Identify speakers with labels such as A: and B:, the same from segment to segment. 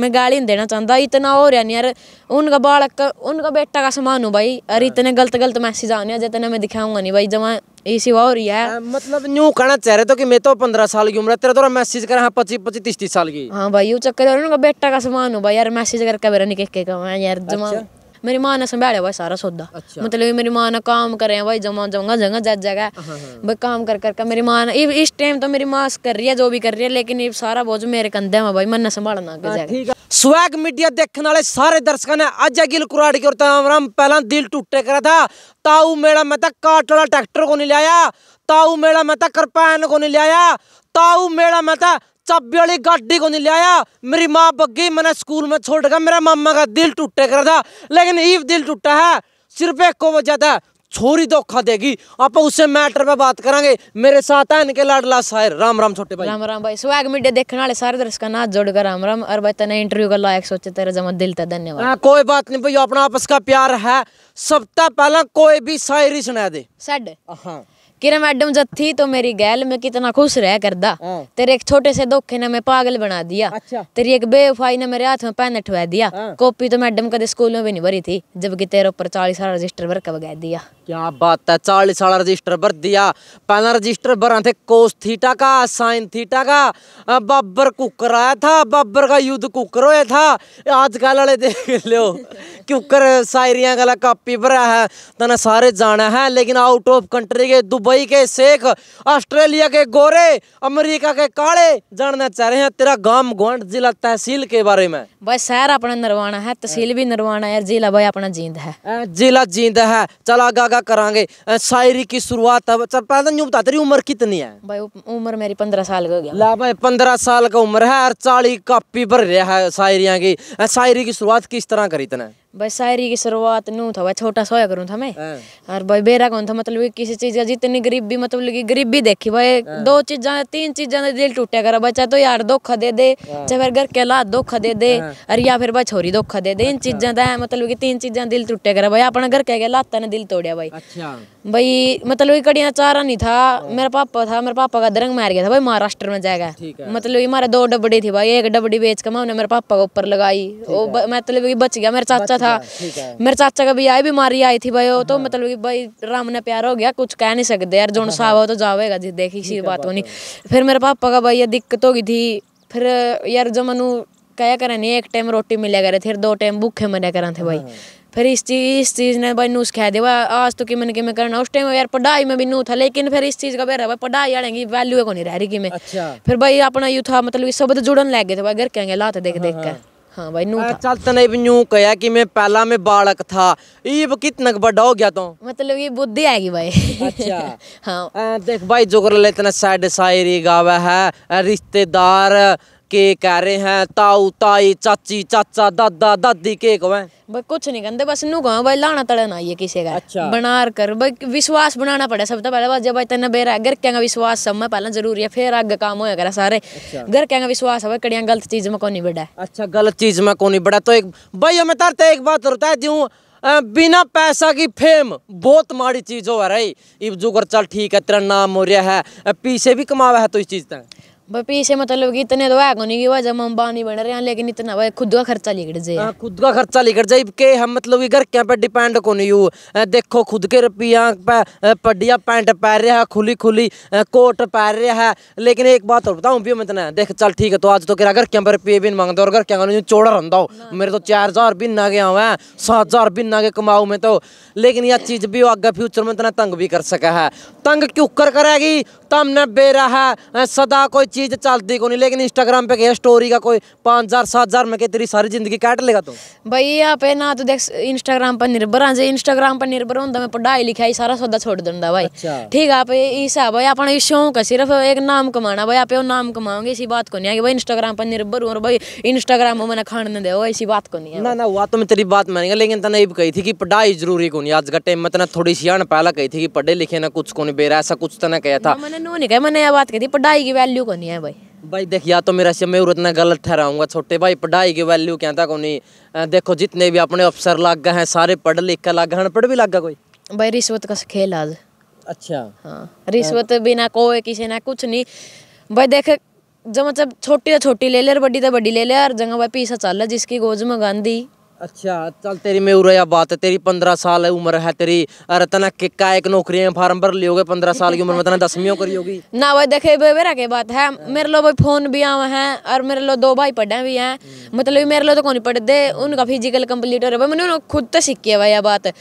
A: मैं गाली नहीं देना चाहता इतना हो रहा नहीं यार उनका बालक उनका बेटा का समान हो भाई अरे हाँ। इतने गलत गलत मैसेज आने हैं जितने मैं दिखाऊंगा नहीं भाई जमा इसी हो रही है हाँ, मतलब न्यू
B: कहना चाह रहे तो कि मैं तो पंद्रह साल की उम्र है तेरा तो मैसेज करा हाँ पच्चीस पच्चीस तीस तीस साल की
A: हाँ भाई वो चक्कर उनका बेटा का समान हो भाई यार मैसेज करके मेरा निके का यार जमा अच्छा। मेरी माँ ने संभाले भाई सारा सौदा अच्छा। मतलब मेरी माँ ने काम करे भाई जमा जाऊंगा जगह जा जगह हाँ, हाँ, हाँ। भाई काम कर कर कर मेरी माँ ने इस टाइम तो मेरी माँ कर रही है जो भी कर रही है लेकिन ये सारा बोझ मेरे कंधे में भाई मैंने संभालना
B: स्वैग मीडिया देखने वाले सारे दर्शकों ने अजय गिल कुराड़ की और राम पहला दिल टूटे करा था ताऊ मेला मैं तक तो काटड़ा ट्रैक्टर को नहीं लिया ताऊ मेला मैं तक तो करपैन को नहीं लिया ताऊ मेला मैं तक तो चाबी वाली गाड़ी को नहीं लिया मेरी माँ बग्गी मैंने स्कूल में छोड़ गया मेरा मामा का दिल टूटे कर था लेकिन ईव दिल टूटा है सिर्फ एक को वजह था छोरी धोखा देगी आप उससे मैटर में बात करेंगे मेरे साथ है इनके लाडला शायर राम राम छोटे भाई राम
A: राम भाई स्वैग मीडिया देखने वाले सारे दर्शक का नाथ जोड़कर राम राम और भाई तेने इंटरव्यू का लायक सोचे तेरे जमा दिल था धन्यवाद आ,
B: कोई बात नहीं भाई अपना आपस का प्यार है सबसे पहला कोई भी शायरी सुना दे
A: सड हाँ किरा मैडम जब थी तो मेरी गैल में कितना खुश रह करदा हाँ। तेरे एक छोटे से धोखे ने मैं पागल बना दिया अच्छा। तेरी एक बेवफाई ने मेरे हाथ में पेन ठुआ दिया हाँ। कॉपी तो मैडम कदे स्कूल में भी नहीं भरी थी जबकि तेरे ऊपर चालीस साल रजिस्टर भर का दिया
B: क्या बात है चालीस साल रजिस्टर भर दिया पहला रजिस्टर भरा थे कोस थीटा का साइन थीटा का बाबर कुकर आया था बाबर का युद्ध कुकर होया था आजकल वाले देख लो कुकर शायरिया गला कापी भरा है तना सारे जाना है लेकिन आउट ऑफ कंट्री के दुब दुबई के शेख ऑस्ट्रेलिया के गोरे अमेरिका के काले जानना चाह रहे हैं तेरा गांव गोंड जिला तहसील के बारे में
A: भाई शहर अपना नरवाना है तहसील भी निर्वाणा है जिला भाई अपना जींद है जिला
B: जींद है चला गागा करांगे शायरी की शुरुआत बता तेरी उम्र कितनी है
A: भाई उम्र मेरी पंद्रह साल का ला भाई
B: पंद्रह साल का उम्र है और चाली कापी भर रहा है शायरिया की शायरी की शुरुआत किस तरह करी तेने
A: भाई शायरी की शुरुआत नू था भाई छोटा सोया करूँ था मैं हाँ। और भाई बेरा कौन था मतलब किसी चीज़ का जितनी गरीबी मतलब कि गरीबी देखी भाई हाँ। दो चीज़ा तीन चीज़ा दिल टूटे करा भाई चाहे तो यार धोखा दे दे हाँ। चाहे फिर घर के ला धोखा दे दे और या फिर भाई छोरी धोखा दे दे इन अच्छा। चीज़ा का मतलब की तीन चीज़ा दिल टूटे करा भाई अपना घर के लाता ने दिल तोड़िया भाई अच्छा। भाई मतलब की कड़िया चारा नहीं था मेरा पापा था मेरे पापा का दरंग मार गया था भाई महाराष्ट्र में जाएगा मतलब मारे दो डबड़ी थी भाई एक डबड़ी बेच कर मेरे पापा को ऊपर लगाई वो मतलब बच गया मेरा चाचा था था मेरे चाचा का भी आई बीमारी आई थी भाई तो हाँ। मतलब कि भाई राम ने प्यार हो गया कुछ कह नहीं सकते यार जोन हाँ, साहब हाँ। हो तो जावेगा जी देखी सी बात होनी फिर मेरे पापा का भाई ये दिक्कत हो गई थी फिर यार जो मनु कया करें नहीं एक टाइम रोटी मिला करे फिर दो टाइम भूखे मरे करा थे भाई फिर इस चीज़ इस चीज़ ने भाई नूस खा दिया आज तो कि मैंने कि मैं करना उस टाइम यार पढ़ाई में भी नू था लेकिन फिर इस चीज़ का बेरा भाई पढ़ाई आड़ेंगी वैल्यू को नहीं रह रही कि मैं अच्छा। फिर भाई अपना यू था मतलब शब्द तो जुड़न लग गए थे भाई घर के लाते देख देख कर
B: हाँ भाई नू चल तने भी यूं कहा कि मैं पहला में बालक था ये कितना
A: बड़ा हो गया तो मतलब ये बुद्धि आएगी भाई अच्छा
B: हाँ देख भाई जो लेते ना साइड शायरी गावे है रिश्तेदार के कह रहे हैं ताऊ ताई चाची चाचा दादा दादी के कहो भाई
A: कुछ नहीं कहते बस नू कहो भाई लाना तड़ा ना किसी का अच्छा बनार कर भाई विश्वास बनाना पड़े सबसे पहले बस जब भाई तेना बेरा घर क्या विश्वास सब में पहला जरूरी है फिर आगे काम होया करा सारे अच्छा। घर क्या विश्वास है कड़िया गलत चीज में कोनी बड़ा अच्छा गलत
B: चीज में कोनी बड़ा तो एक भाई हमें तरते एक बात होता है जो बिना पैसा की फेम बहुत माड़ी चीज हो रही इब जुगर चल ठीक है तेरा नाम हो रहा है पीछे भी कमावा है तो इस चीज तक
A: पीछे मतलब कि इतने तो है को नहीं कि जब हम बानी बन रहे हैं लेकिन इतना भाई खुद का खर्चा लिख जाए हाँ, खुद
B: का खर्चा लिख जाए के हम मतलब कि घर के पे डिपेंड को नहीं हूँ देखो खुद के रुपया पे पडिया पैंट पैर रहा है खुली खुली कोट पैर रहा है लेकिन एक बात और बताऊँ भी मैं मतलब, तेना देख चल ठीक है तो आज तो कह घर के पे रुपये भी मांग दो और घर के चौड़ा रहता हो मेरे तो चार हजार भी ना गया हुआ है सात हजार भी ना गया कमाऊ में तो लेकिन यह चीज़ भी आगे फ्यूचर में इतना तंग भी कर सका है तंग क्यों कर करेगी तम ने बेरा है सदा कोई चीज़ चलती को नहीं लेकिन इंस्टाग्राम पे क्या स्टोरी का कोई पाँच हज़ार सात हज़ार में तेरी सारी जिंदगी काट लेगा तो
A: भाई यहाँ पे ना तो देख इंस्टाग्राम पर निर्भर हाँ इंस्टाग्राम पर निर्भर होता मैं पढ़ाई लिखाई सारा सौदा छोड़ दूंगा भाई अच्छा। ठीक है आप ऐसा भाई अपना शौक है सिर्फ एक नाम कमाना भाई आप नाम कमाओगे ऐसी बात को नहीं आगे भाई इंस्टाग्राम पर निर्भर हूँ और भाई इंस्टाग्राम मैंने खाने दे ऐसी बात को नहीं है ना ना हुआ
B: तो मैं तेरी बात मानेगा लेकिन तने कही थी कि पढ़ाई जरूरी को नहीं आज का टाइम में थोड़ी सी पहला कही थी कि पढ़े लिखे ना कुछ को नहीं बेरा ऐसा कुछ तना कहा था
A: मैंने नो नहीं कहा मैंने यह बात कही थी पढ़ाई की वैल्यू को नहीं नहीं है भाई
B: भाई देख या तो मेरा से मैं उतना गलत ठहराऊंगा छोटे भाई पढ़ाई की वैल्यू क्या था कोनी देखो जितने भी अपने अफसर लग गए हैं सारे पढ़ लिख कर लग गए अनपढ़ भी
A: लग गया कोई भाई रिश्वत का खेल आज अच्छा
B: हाँ रिश्वत
A: बिना कोई किसी ना कुछ नहीं भाई देख जो मतलब छोटी तो छोटी ले ले और बड़ी तो बड़ी ले ले हर जगह भाई पीसा चल जिसकी गोज में गांधी अच्छा चल
B: तेरी में उरया बात है तेरी पंद्रह साल उम्र है तेरी अरे तना किक्का एक नौकरी में फॉर्म भर लियोगे पंद्रह साल की उम्र में तना दसवीं करी होगी
A: ना भाई देखे मेरा के बात है मेरे लो भाई फोन भी आवे हैं और मेरे लो दो भाई पढ़े भी हैं मतलब मेरे लो तो कौन पढ़ते उनका फिजिकल कंप्लीट हो रहा है मैंने खुद तो सीखी है भाई यह बात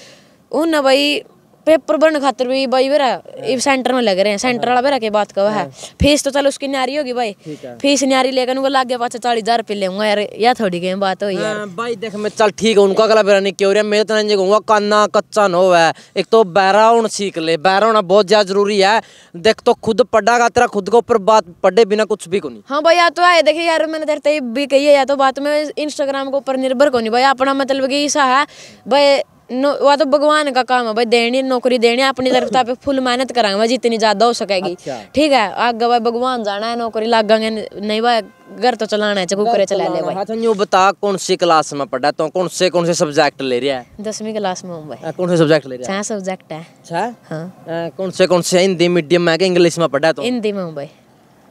A: उन भाई पेपर बनने खातर भी भाई बेरा हाँ। सेंटर में लग रहे हैं सेंटर वाला बेरा हाँ। की बात का है हाँ। फीस तो चलो उसकी न्यारी होगी भाई फीस न्यारी लेकर उनको लागे पास चालीस हजार रुपये लेगा यार या थोड़ी गेम बात हो
B: भाई देख मैं चल ठीक है उनका अगला बेरा नहीं क्यों मेरे तो नहीं कहूँगा काना कच्चा न हो एक तो बैरा होना सीख ले बैरा होना बहुत ज्यादा जरूरी है देख तो खुद पढ़ा तेरा खुद के ऊपर बात पढ़े बिना कुछ भी को नहीं
A: हाँ भाई या तो है देखिए यार मैंने तेरे भी कही है या तो बात में इंस्टाग्राम के ऊपर निर्भर को नहीं भाई अपना मतलब कि ऐसा है भाई नो तो भगवान का काम है भाई देनी नौकरी देनी अपनी तरफ तो पे फुल मेहनत कराएंगे भाई जितनी ज्यादा हो सकेगी अच्छा। ठीक है आगे भाई भगवान जाना है नौकरी लागेंगे नहीं भाई घर तो चलाना है चकू करे चला ले भाई अच्छा
B: न्यू बता कौन सी क्लास में पढ़ा तो कौन से कौन से सब्जेक्ट ले रहा है
A: दसवीं क्लास में हूं भाई अच्छा, कौन से सब्जेक्ट ले रहा है छह सब्जेक्ट है अच्छा कौन से
B: कौन से हिंदी मीडियम में इंग्लिश में पढ़ा तो हिंदी में हूं भाई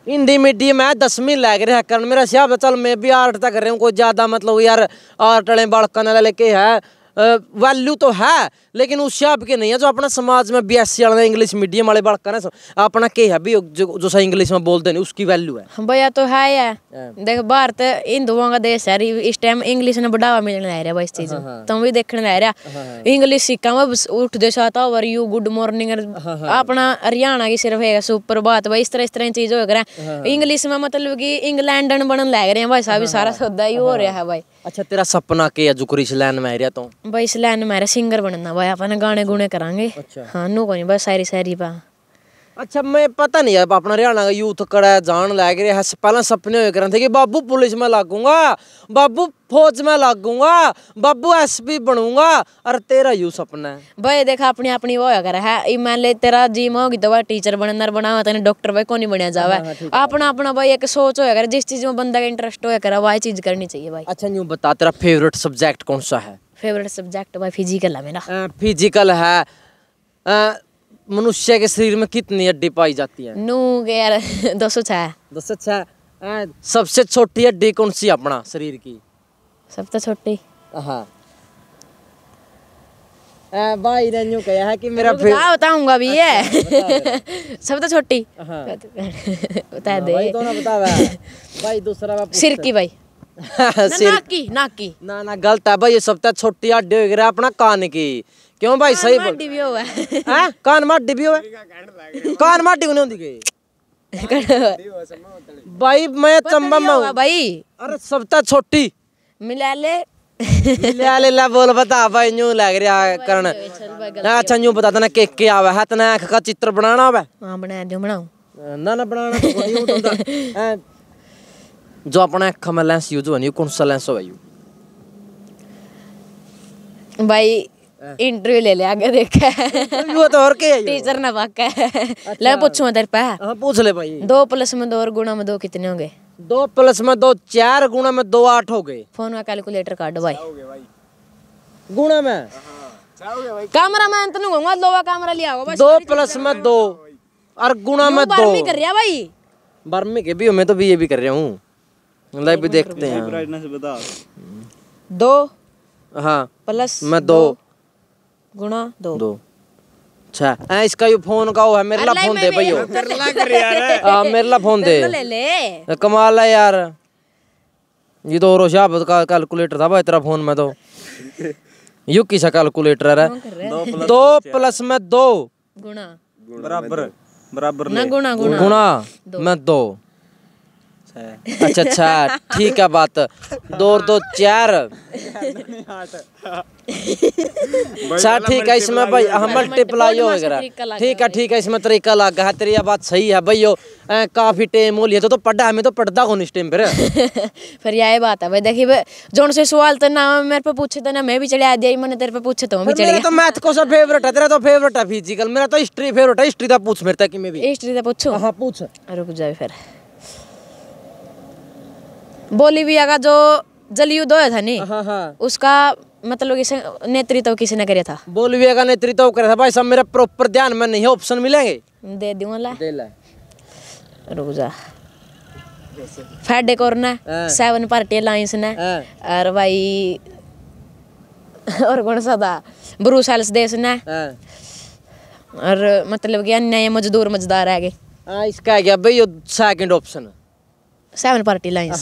B: हिंदी मीडियम है दसवीं लग रहा है करण मेरा सिया चल मैं भी आर्ट तक कर रहा हूँ कोई ज्यादा मतलब यार आर्ट बालकन लेके है वैल्यू तो है लेकिन उस हिसाब के नहीं है जो अपना समाज में बी एस वाले इंग्लिश मीडियम वाले बड़का ना अपना के है भी जो, जो सा इंग्लिश में बोलते नहीं उसकी वैल्यू है
A: भैया तो है यार हाँ। देख भारत हिंदुओं का देश है इस टाइम इंग्लिश ने बढ़ावा मिलने लग रहा है इस हाँ, चीज हाँ। तुम भी देखने लग रहा इंग्लिश सीखा उठ दे चाहता और यू गुड मॉर्निंग अपना हरियाणा की सिर्फ है सुप्रभात भाई इस तरह इस तरह चीज हो रहा है इंग्लिश में मतलब की इंग्लैंडन बनने लग रहे हैं भाई सारा सौदा ही हो रहा है भाई ਅੱਛਾ ਤੇਰਾ
B: ਸੁਪਨਾ ਕੀ ਹੈ ਜੁਕਰੀ ਸਲੈਨ ਲਾਈਨ ਮੈਂ ਰਿਹਾ ਤੂੰ
A: ਬਈ ਸਲੈਨ ਲਾਈਨ ਮੈਂ ਸਿੰਗਰ ਬਣਨਾ ਬਈ ਆਪਾਂ ਨੇ ਗਾਣੇ ਗੁਣੇ ਕਰਾਂਗੇ ਹਾਂ ਨੂੰ ਕੋਈ ਬਸ ਸਾਰੀ ਸਾਰੀ ਪਾ अच्छा मैं पता नहीं यार अपना
B: हरियाणा का यूथ कड़ा जान लग रहा है पहला सपने हुए करें कि बाबू पुलिस में लागूंगा बाबू फौज में लागूंगा बाबू एसपी बनूंगा और तेरा यू सपना है
A: भाई देखा अपनी अपनी वो अगर है मान तेरा जीम होगी तो भाई टीचर बनना बनावा तेने डॉक्टर भाई कौन बनया जावा हाँ, हाँ, अपना अपना भाई एक सोच हो करे जिस चीज में बंदा का इंटरेस्ट होया करे वही चीज करनी चाहिए भाई अच्छा यूं
B: बता तेरा फेवरेट सब्जेक्ट कौन सा है
A: फेवरेट सब्जेक्ट भाई फिजिकल है मेरा फिजिकल
B: है मनुष्य के शरीर में कितनी हड्डी पाई जाती है
A: नू यार दो सौ छह दो सौ छह
B: सबसे छोटी हड्डी कौन सी अपना शरीर की
A: सबसे तो छोटी हाँ भाई ने यूं कहा है कि मेरा फिर क्या बताऊंगा भी अच्छा, है सब तो छोटी हाँ। बता दे भाई दोनों बतावा भाई दूसरा बाप सिर की भाई ना,
B: ना की ना की ना ना गलत है भाई ये सब तो छोटी हड्डी वगैरह अपना कान की क्यों भाई सही बोल कान माटी भी है कान माटी को नहीं होती भाई मैं चंबा में हूँ भाई अरे सबता छोटी मिला ले मिला ले ला बोल बता भाई न्यू लग रहा है करण अच्छा न्यू बता देना केक के आवा है तने का चित्र बनाना है
A: हां बना दो बनाऊं ना ना बनाना तो
B: जो अपने आंख में यूज होनी कौन सा लेंस हो भाई
A: भाई इंटरव्यू ले लिया आगे देखा वो तो और क्या टीचर ना बाका है अच्छा। ले पूछूं तेरे पे हाँ, पूछ ले भाई दो प्लस में दो और गुणा में दो कितने होंगे दो प्लस में दो चार गुणा में दो आठ हो गए फोन का कैलकुलेटर काट भाई गुणा में कैमरा मैन तो कहूंगा लोवा कैमरा लिया होगा दो
B: प्लस में दो और गुणा में दो कर रहा भाई बर्मी के भी मैं तो भी भी कर रहा हूँ लाइव भी देखते
A: हैं
B: दो हाँ प्लस मैं दो गुणा दो दो अच्छा इसका यो फोन का वो है मेरे ला फोन दे भाई हाँ, मेरे ला फोन दे ले कमाल है यार ये तो और शाह का कैलकुलेटर था भाई तेरा फोन में तो युकी सा कैलकुलेटर है दो प्लस में दो गुणा बराबर बराबर ना गुणा गुणा मैं दो
A: अच्छा अच्छा ठीक है बात दो
B: दो चार
A: अच्छा ठीक है इसमें भाई हमारे टिप लाइयो वगैरह ठीक है
B: ठीक है इसमें तरीका लग गया तेरी बात सही है भाई काफी टेम हो लिया तो, तो पढ़ा हमें तो पढ़ता कौन इस टाइम पर
A: फिर यही बात है भाई देखिए जोन से सवाल तो ना मेरे पे पूछे तो ना मैं भी चढ़ा दिया मैंने तेरे पे पूछे तो मैं भी चढ़ा तो मैथ को सब
B: फेवरेट है तेरा तो फेवरेट है फिजिकल मेरा तो हिस्ट्री फेवरेट है हिस्ट्री का पूछ मेरे तक मैं
A: भी हिस्ट्री का पूछो हां हाँ, पूछ रुक जाए फिर बोलीविया का जो जलयुद्ध युद्ध होया था नहीं हाँ, हाँ। उसका मतलब इसे नेतृत्व किसी ने करा था बोलीविया का
B: नेतृत्व करा था भाई सब मेरा प्रॉपर ध्यान में नहीं ऑप्शन मिलेंगे
A: दे दूंगा दे ला रुक जा फेडे सेवन पार्टी अलायंस ने और भाई और कौन सा था ब्रूसेल्स देश ने हाँ। और मतलब कि अन्य मजदूर मजदार आ इसका आ भाई second option seven party line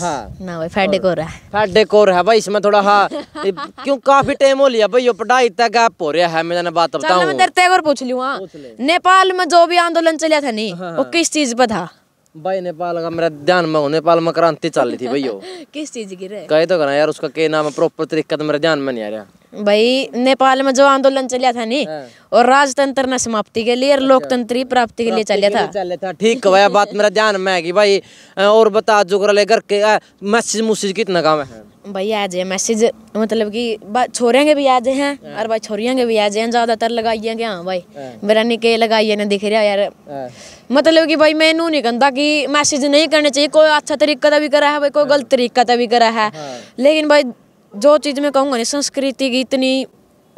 A: ना भाई फैड डेकोर है फैड
B: डेकोर है भाई इसमें थोड़ा हाँ क्यों काफी टाइम हो लिया भाई यो पढ़ाई तक गैप हो रहा है मैं बात बताऊं मैं तेरे
A: और पूछ लूं हां नेपाल में जो भी आंदोलन चला था नहीं हाँ, हाँ। वो किस चीज पर था
B: भाई नेपाल का मेरा ध्यान में नेपाल में क्रांति चल रही थी भाई
A: किस चीज की कहे
B: तो करा यार उसका के नाम प्रॉपर तरीका तो मेरा ध्यान में नहीं आ रहा
A: भाई नेपाल में जो आंदोलन चलिया था नी हाँ। और राजतंत्र ने समाप्ति के लिए और अच्छा। लोकतंत्री प्राप्ति के लिए चलिया था था ठीक है
B: बात मेरा ध्यान में है भाई और बता जो कर ले घर के मैसेज मुसेज कितना काम है
A: भाई आज है मैसेज मतलब कि छोरियां के भी आज हैं हाँ। और भाई छोरियां के भी आज हैं ज्यादातर लगाइए के हाँ भाई हाँ। मेरा के लगाइए ने दिख रहा यार हाँ। मतलब कि भाई मैं नहीं कहता कि मैसेज नहीं करने चाहिए कोई अच्छा तरीका भी करा है भाई कोई गलत तरीका भी करा है लेकिन भाई जो चीज़ मैं कहूँगा ना संस्कृति की इतनी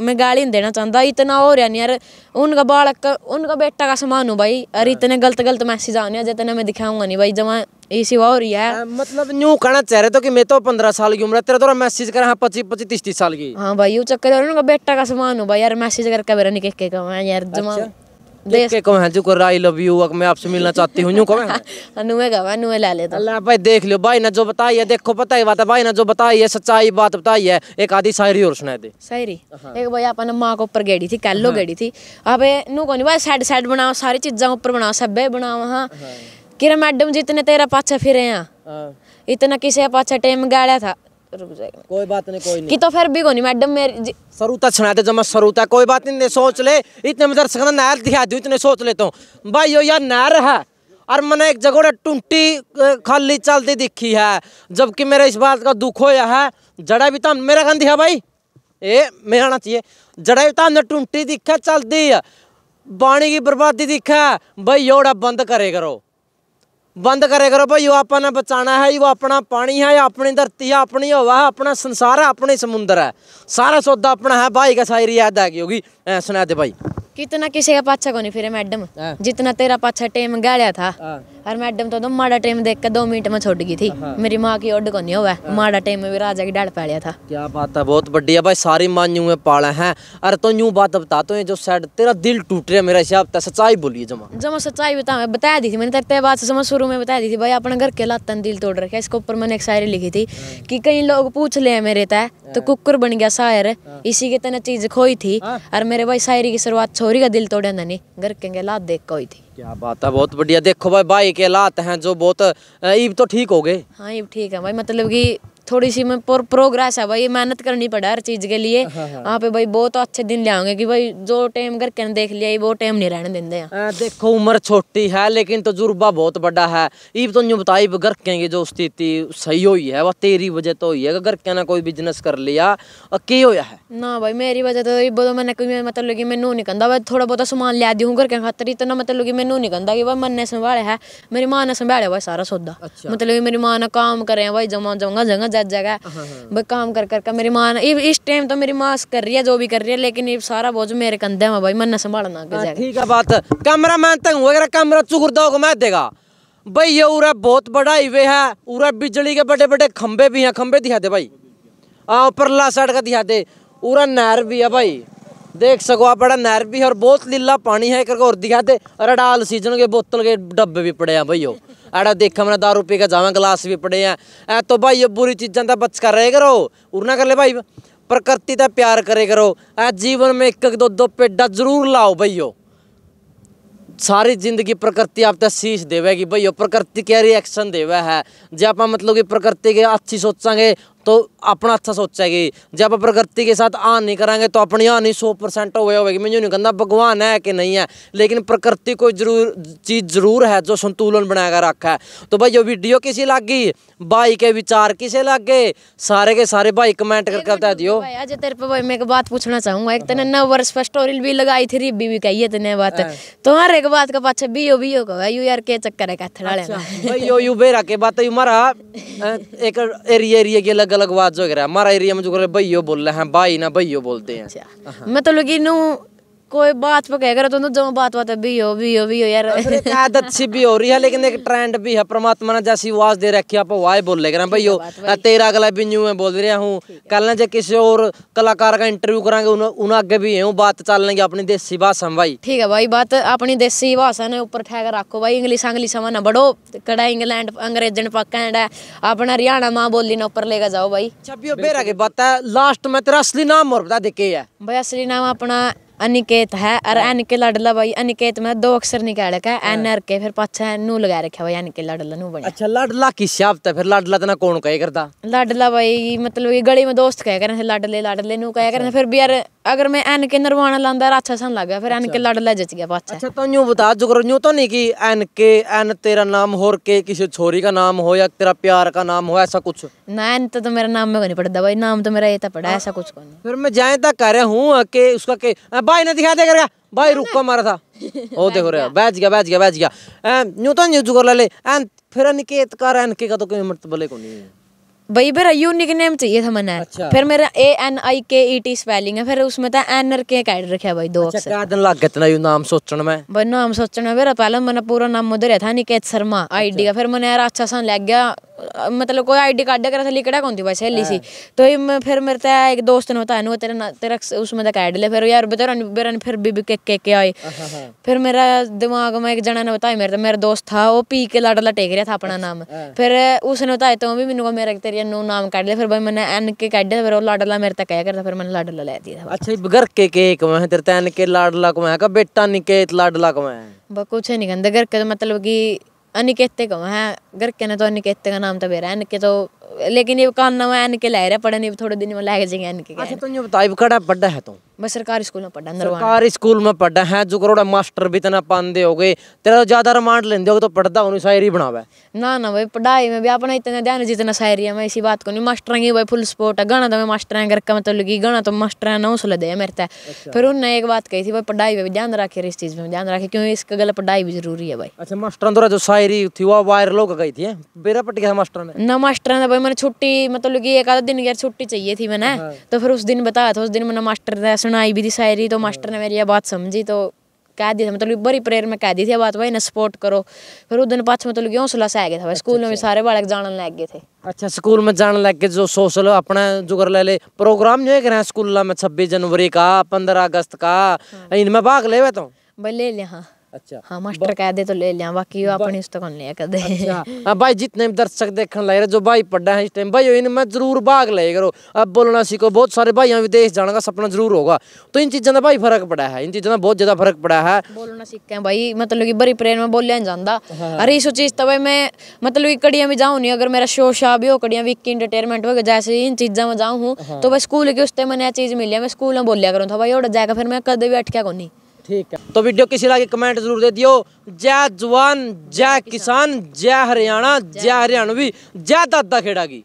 A: मैं गाली नहीं देना चाहता इतना हो रहा नहीं यार उनका बालक उनका बेटा का सामान हो भाई अरे हाँ। इतने गलत गलत मैसेज आने जितने मैं दिखाऊंगा नहीं भाई जमा इसी हो रही है हाँ,
B: मतलब न्यू कहना चाह रहे तो कि मैं तो पंद्रह साल की उम्र तेरा तो मैसेज कर हाँ पच्चीस पच्चीस तीस तीस साल की
A: हाँ भाई वो चक्कर उनका बेटा का सामान हो भाई यार मैसेज करके मेरा निके का यार जमा अच्छा।
B: देश के है जो आई लव यू मैं आपसे मिलना चाहती हूं यूं कम
A: हाँ, ला
B: लेता तो। अल्लाह भाई देख लियो भाई ना जो बताई है देखो पता ही बात है भाई ना जो बताई है सच्चाई बात बताई है एक आधी शायरी और सुना दे
A: शायरी हाँ। एक भाई अपन मां को ऊपर गेड़ी थी कल हाँ। गेड़ी थी अब नु को भाई साइड साइड बनाओ सारी चीजा ऊपर बनाओ सब बनाओ हां किरण मैडम जितने तेरा पाछा फिरे हैं इतना किसे पाछा टाइम गाड़ा था रुक जाएगा कोई बात नहीं कोई नहीं तो फिर भी कोनी मैडम मेरी सरूता
B: सुनाते सरूता कोई बात नहीं सोच ले इतने में नहर दिखा दू इतने सोच लेता तो। हूँ भाई यो यार नहर है और मैंने एक जगह टूंटी खाली चलती दिखी है जबकि मेरे इस बात का दुख हो है जड़ा भी तो मेरा गंदी है भाई ए मेरा आना चाहिए जड़ा भी तो टूटी दिखा चलती है की बर्बादी दिखा भाई योड़ा बंद करे करो ਬੰਦ ਕਰੇ ਕਰੋ ਭਾਈ ਉਹ ਆਪਾਂ ਨੇ ਬਚਾਣਾ ਹੈ ਉਹ ਆਪਣਾ ਪਾਣੀ ਹੈ ਆਪਣੀ ਧਰਤੀ ਹੈ ਆਪਣੀ ਹਵਾ ਹੈ ਆਪਣਾ ਸੰਸਾਰ ਹੈ ਆਪਣੇ ਸਮੁੰਦਰ ਹੈ ਸਾਰਾ ਸੌਦਾ ਆਪਣਾ ਹੈ ਭਾਈ ਕਾ ਸਾਇਰੀ ਯਾਦ ਆ ਗਈ ਹੋਗੀ ਸੁਣਾ ਦੇ ਭਾਈ
A: कितना किसी का पाछा को नहीं फिरे मैडम हाँ। जितना तेरा पाछा टेम गाड़िया था हाँ। और मैडम तो, तो माड़ा टेम देख कर दो मिनट में छोड़ गई थी हाँ। मेरी माँ की ओड को नहीं हुआ माड़ा टेम में भी राजा की डाल पाया था क्या बात
B: है बहुत बढ़िया भाई सारी माँ यूं में पाले हैं अरे तो यूं बात बता तो ये जो सैड तेरा दिल टूट रहा मेरा हिसाब से सच्चाई बोलिए जमा
A: जमा सच्चाई बताऊँ बताया दी थी मैंने तेरे बात से समझ शुरू में बताया दी थी भाई अपने घर के लातन दिल तोड़ रखे इसके ऊपर मैंने एक शायरी लिखी थी कि कई लोग पूछ ले मेरे तय तो कुकर बन गया शायर इसी के तेना चीज खोई थी और मेरे भाई शायरी की शुरुआत छोरी का दिल तोड़े मैंने घर के हालात देख कर थी
B: क्या बात है बहुत बढ़िया देखो भाई भाई के हालात हैं जो बहुत ईब तो ठीक हो गए
A: हाँ ईब ठीक है भाई मतलब की थोड़ी सी में पर प्रोग्रेस है भाई मेहनत करनी पड़ा हर चीज़ के लिए यहाँ हाँ। पे भाई बहुत अच्छे दिन ले आएंगे कि भाई जो टाइम करके देख लिया वो टाइम नहीं रहने देंगे देखो
B: उम्र छोटी है लेकिन तजुर्बा तो बहुत बड़ा है ये तो यूँ बताई घर की जो स्थिति सही हुई है वह तेरी वजह तो हुई है घर ने कोई बिजनेस कर लिया के होया है
A: ना भाई मेरी वजह तो मैंने कोई मतलब कि मैं नू नहीं कहता थोड़ा बहुत सामान लिया दी हूँ घर के खातर इतना मतलब कि मैं नू नहीं कहता कि भाई मन ने संभाले है मेरी माँ ने संभाले भाई सारा सौदा अच्छा। मतलब मेरी माँ ने काम करे भाई जमा जाऊंगा जगह जज है हाँ, हाँ, हाँ। काम कर कर मेरी माँ इस टाइम तो मेरी माँ कर रही है जो भी कर रही है लेकिन ये सारा बोझ मेरे कंधे में भाई मैंने संभालना ठीक है
B: बात कैमरा मैन तंग होगा कैमरा चुगुरदा होगा मैं देगा भाई ये उरा बहुत बड़ा हाईवे है उरा बिजली के बड़े बड़े खंबे भी हैं खंबे दिखा दे भाई हाँ परला साइड का दिखा दे उरा नहर भी है भाई देख सको आप बड़ा नहर भी है और बहुत लीला पानी है करके और दिखा दे अरे डाल सीजन के बोतल के डब्बे भी पड़े हैं भाई अड़ा देख मैंने दारू पी के जावा गिलास भी पड़े हैं ए तो भाई ये बुरी चीज़ों का बच कर रहे करो उरना कर ले भाई प्रकृति का प्यार करे करो ए जीवन में एक एक दो दो पेडा जरूर लाओ भैयो सारी जिंदगी प्रकृति आप तक शीश देवेगी भैया प्रकृति क्या रिएक्शन देवे है जे आप मतलब कि प्रकृति के अच्छी सोचा तो अपना अच्छा सोचेगी जब आप प्रकृति के साथ आन नहीं कराएंगे तो अपनी आन ही सौ परसेंट हो होगी मैं यूँ नहीं कहना भगवान है कि नहीं है लेकिन प्रकृति कोई जरूर चीज़ ज़रूर है जो संतुलन बनाकर रखा है तो भाई ये वीडियो किसी लग गई भाई के विचार किसे लग गए सारे के सारे भाई कमेंट करके बता दियो
A: अजय तेरे पे भाई मैं एक बात पूछना चाहूंगा एक तने नौ वर्ष पर स्टोरी भी लगाई थी रिबी भी कही है तने बात हाँ। तो हर एक बात का पाछे बीओ बीओ का यू यार के चक्कर है कथड़ा अच्छा, लेना
B: भाई यो यू बेरा के बात तो यू मारा एक एरिया एरिया के लगा गलगवाज वगैरह हमारा एरिया में जो भैया बोल रहे हैं बाई हाँ, ना भैया बोलते हैं अच्छा।
A: मतलब तो नू कोई बात पे कह दोनों तो जो बात बात भी हो भी हो भी हो यार
B: आदत सी भी हो रही है लेकिन एक ट्रेंड भी है परमात्मा ने जैसी आवाज दे रखी आप वाह बोल ले करें भाई तेरा गला भी न्यू है बोल रहा हूँ कल ना जो किसी और कलाकार का इंटरव्यू करेंगे उन्हें आगे भी हूँ बात चल लेंगे अपनी देसी भाषा में भाई
A: ठीक है भाई बात अपनी देसी भाषा ने ऊपर ठहर रखो भाई इंग्लिश अंग्लिश में ना बढ़ो कड़ा इंग्लैंड अंग्रेजन पा कैंडा अपना हरियाणा माँ बोली ना ऊपर लेकर जाओ भाई छबियो अच्छा, बेरा के बता लास्ट में तेरा असली नाम और बता दे के है भाई असली नाम अपना अनिकेत है और एन हाँ। के लडला भाई अनिकेत में दो अक्षर निकाल के हाँ। एन आर के फिर पाछा नू लगा रखे भाई एन लडला नू बने
B: अच्छा लडला की शब्द है फिर लडला तना कौन कहे करता
A: लडला भाई मतलब ये गली में दोस्त कहे करने लडले लडले नू कहे अच्छा। करने फिर भी यार अगर मैं एन के नरवाना लांदा अच्छा सन लगा फिर एन के अच्छा। लडला जच गया पाछा अच्छा तो
B: यूं बता जो यूं तो नहीं की एन के एन तेरा नाम हो के किसी छोरी का नाम हो या तेरा प्यार का नाम हो ऐसा कुछ
A: ना एन तो, तो मेरा नाम में नहीं पड़ता भाई नाम तो मेरा ये था तो पड़ा हाँ। ऐसा कुछ नहीं फिर मैं जाए तक कह रहा हूँ के उसका के भाई ने दिखा दे
B: करेगा भाई रुक मारा था ओ देखो रे बैच गया बैच गया बैच गया न्यूटन तो यूज कर ले
A: एंड फिर अनिकेत का एनके का तो कोई मतलब बोले को नहीं भाई मेरा यूनिक नेम चाहिए था मैंने अच्छा। फिर मेरा ए एन आई के ई टी स्पेलिंग है फिर उसमें था एन आर के कैड रखे भाई दो अच्छा, क्या
B: दिन लग गया यू नाम सोचने में
A: भाई नाम सोचने में मेरा पहले मैंने पूरा नाम मुदर था निकेत शर्मा आईडी अच्छा। का फिर मैंने यार अच्छा सा लग गया मतलब कोई आईडी कार्ड कर लिकड़ा कौन थी भाई सहेली सी हाँ। तो फिर मेरे तेरा एक दोस्त ने होता है तेरा तेरा उसमें तक ऐड ले फिर यार बता बेरा फिर भी के के के आए हाँ, हाँ, फिर मेरा दिमाग में एक जना ने बताया मेरे मेरा दोस्त था वो पी के लाडला टेक रहा था अपना अच्छा, नाम फिर उसने बताया तो भी मैंने मेरा तेरे नो नाम काट लिया फिर भाई मैंने एन के काट दिया फिर वो लाडला मेरे तक कह करता फिर मैंने लाडला ले दिया
B: अच्छा घर के के एक में तेरे तेन के लाडला को मैं का बेटा निकेत लाडला को मैं
A: कुछ नहीं कहते घर के तो मतलब की अनिकेत को हैं घर के ने तो अनिकेत का नाम तो बेरा है इनके तो लेकिन ये कान नवा एन के लाए रहा पढ़ने थोड़े दिन में लाए जाएंगे एन के अच्छा तुम बताई
B: कड़ा पढ़ा है तुम
A: मैं सरकार स्कूल में पढ़ा सरकार
B: स्कूल में पढ़ा है जो करोड़ा मास्टर भी इतना पांदे हो तेरा तो ज्यादा रिमांड लेंदे हो तो पढ़ता हूँ शायरी बनावा
A: ना ना भाई पढ़ाई में भी अपना इतना ध्यान जितना शायरी है मैं इसी बात को नहीं मास्टर की भाई फुल सपोर्ट है गाना तो मैं मास्टर है गर्का में मतलब लगी गाना तो मास्टर है नौ सौ दे मेरे तय अच्छा। फिर उनने एक बात कही थी भाई पढ़ाई में भी ध्यान रखे इस चीज में ध्यान रखे क्योंकि इसका गलत पढ़ाई भी जरूरी है भाई अच्छा मास्टर
B: जो शायरी थी वो वायरल हो गई थी बेरा पट मास्टर ने
A: ना मास्टर ने भाई मैंने छुट्टी मतलब कि एक आधा दिन यार छुट्टी चाहिए थी मैंने हाँ। तो फिर उस दिन बताया था उस दिन मैंने मास्टर ने सुनाई भी थी शायरी तो मास्टर ने हाँ। मेरी यह बात समझी तो कह दिया था मतलब बड़ी प्रेयर में कह दी थी बात भाई ना सपोर्ट करो फिर उस दिन पाँच मतलब कि हौसला से आ गया था भाई अच्छा, स्कूल में भी अच्छा। सारे बालक जान लग गए थे
B: अच्छा स्कूल में जाने लग गए जो सोशल अपना जुगर ले ले प्रोग्राम जो है स्कूल में छब्बीस जनवरी का पंद्रह अगस्त का हाँ। इनमें भाग ले तो
A: भाई ले लिया हाँ अच्छा। हाँ, मास्टर ਹਾਂ ਮਾਸਟਰ ਕਹਿ ਦੇ ਤਾਂ ਲੈ ਲਿਆ ਬਾਕੀ ਉਹ ਆਪਣੀ ਉਸ ਤੋਂ ਲੈ ਕਦੇ ਅੱਛਾ
B: ਆ ਭਾਈ ਜਿੰਨੇ ਦਰਸ਼ਕ ਦੇਖਣ ਲੈ ਰਹੇ ਜੋ ਭਾਈ ਪੜਦਾ ਹੈ ਇਸ ਟਾਈਮ ਭਾਈ ਇਹਨਾਂ ਮੈਂ ਜ਼ਰੂਰ ਭਾਗ ਲੈ ਕਰੋ ਅਬ ਬੋਲਣਾ ਸਿੱਖੋ ਬਹੁਤ ਸਾਰੇ ਭਾਈਆਂ ਵਿਦੇਸ਼ ਜਾਣ ਦਾ ਸੁਪਨਾ ਜ਼ਰੂਰ ਹੋਗਾ तो इन चीज़ों का भाई फर्क पड़ा है इन चीज़ों का बहुत ज़्यादा फर्क पड़ा है
A: बोलना सीखे भाई मतलब कि बड़ी प्रेम में बोलिया नहीं जाता हाँ। अरे इस चीज़ तो भाई मैं मतलब कि कड़िया में जाऊँ नहीं अगर मेरा शो शाह भी हो कड़िया वीक इंटरटेनमेंट हो जैसे इन चीज़ों में जाऊँ हूँ हाँ। तो भाई स्कूल के उससे मैंने चीज़ मिली मैं स्कूल में बोलिया करूँ था तो भाई और जाकर फिर मैं कदम भी अटकिया को नहीं
B: ठीक है तो वीडियो किसी लगे कमेंट जरूर दे दियो जय जवान जय किसान जय हरियाणा जय हरियाणवी जय दादा खेड़ा की